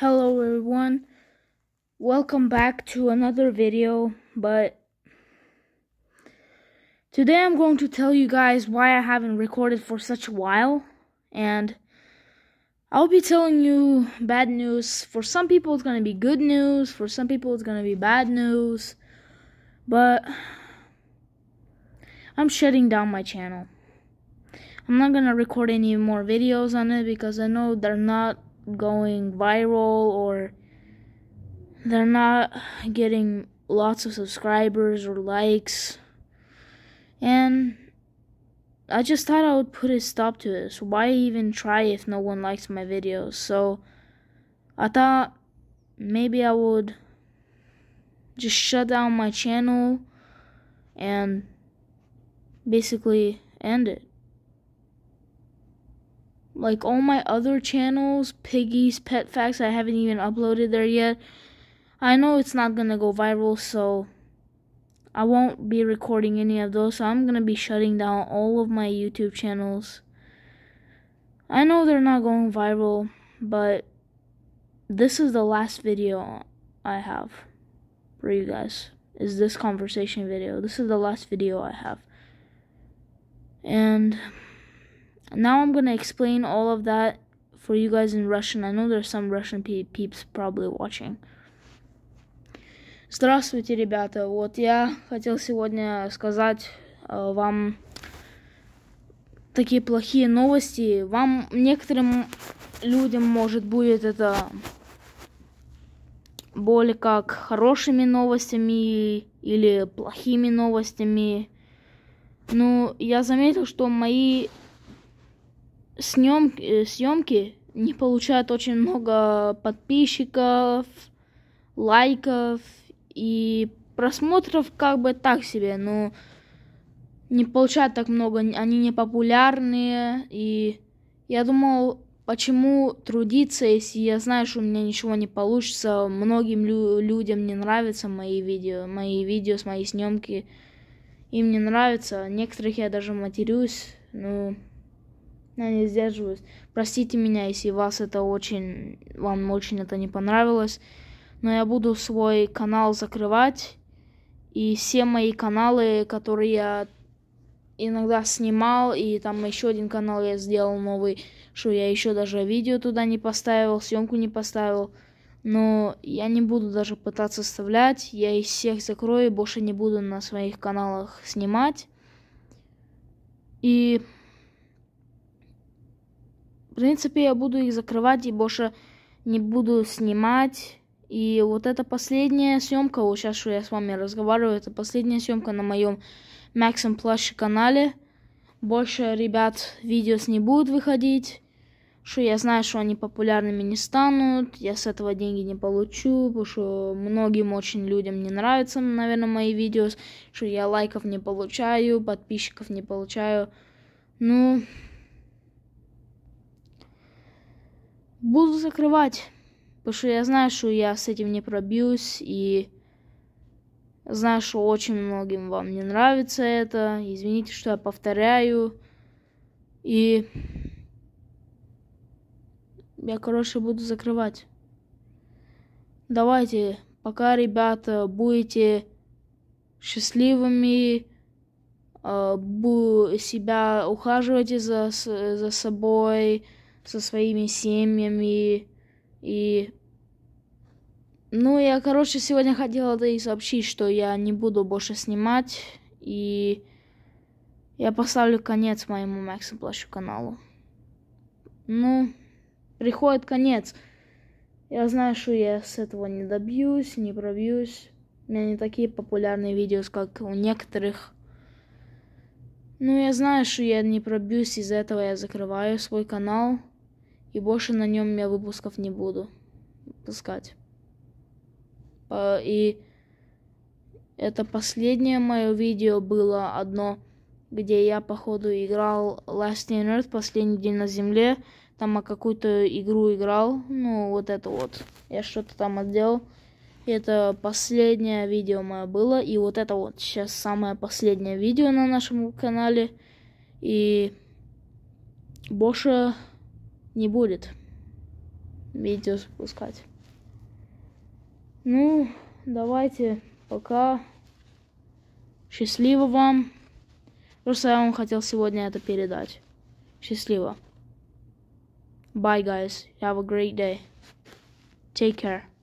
Hello everyone. Welcome back to another video, but today I'm going to tell you guys why I haven't recorded for such a while and I'll be telling you bad news. For some people it's going to be good news, for some people it's going to be bad news, but I'm shutting down my channel. I'm not going to record any more videos on it because I know they're not going viral or they're not getting lots of subscribers or likes. And I just thought I would put a stop to this. Why even try if no one likes my videos? So I thought maybe I would just shut down my channel and basically end it like all my other channels, Piggy's Pet Facts, I haven't even uploaded there yet. I know it's not going to go viral, so I won't be recording any of those. So I'm going to be shutting down all of my YouTube channels. I know they're not going viral, but this is the last video I have for you guys. Is this conversation video. This is the last video I have. And now I'm gonna explain all of that for you guys in Russian. I know there's some Russian pe peeps probably watching. Здравствуйте, ребята. Вот я хотел сегодня сказать э, вам такие плохие новости. Вам некоторым людям может будет это более как хорошими новостями или плохими новостями. Ну, я заметил, что мои съемки, э, съемки не получают очень много подписчиков, лайков и просмотров как бы так себе, но не получают так много, они не популярные, и я думал, почему трудиться, если я знаю, что у меня ничего не получится, многим лю- людям не нравятся мои видео, мои видео с моей съемки им не нравятся, некоторых я даже матерюсь, ну... Но... Я не сдерживаюсь. Простите меня, если вас это очень, вам очень это не понравилось. Но я буду свой канал закрывать. И все мои каналы, которые я иногда снимал, и там еще один канал я сделал новый, что я еще даже видео туда не поставил, съемку не поставил. Но я не буду даже пытаться вставлять, я из всех закрою, больше не буду на своих каналах снимать. И принципе, я буду их закрывать и больше не буду снимать. И вот это последняя съемка, вот сейчас, что я с вами разговариваю, это последняя съемка на моем Максим Плаши канале. Больше, ребят, видео с не будет выходить. Что я знаю, что они популярными не станут, я с этого деньги не получу, потому что многим очень людям не нравятся, наверное, мои видео, что я лайков не получаю, подписчиков не получаю. Ну, буду закрывать. Потому что я знаю, что я с этим не пробьюсь. И знаю, что очень многим вам не нравится это. Извините, что я повторяю. И я, короче, буду закрывать. Давайте, пока, ребята, будете счастливыми, э, себя ухаживайте за, за собой, со своими семьями и... Ну, я, короче, сегодня хотела да и сообщить, что я не буду больше снимать, и я поставлю конец моему Максу Плащу каналу. Ну, приходит конец. Я знаю, что я с этого не добьюсь, не пробьюсь. У меня не такие популярные видео, как у некоторых. Ну, я знаю, что я не пробьюсь, из-за этого я закрываю свой канал. И больше на нем я выпусков не буду пускать. И это последнее мое видео было одно, где я, походу, играл Last Day on Earth, последний день на Земле. Там о какую-то игру играл, ну, вот это вот. Я что-то там отделал. Это последнее видео мое было. И вот это вот сейчас самое последнее видео на нашем канале. И больше не будет видео спускать. Ну, давайте, пока. Счастливо вам. Просто я вам хотел сегодня это передать. Счастливо. Bye, guys. Have a great day. Take care.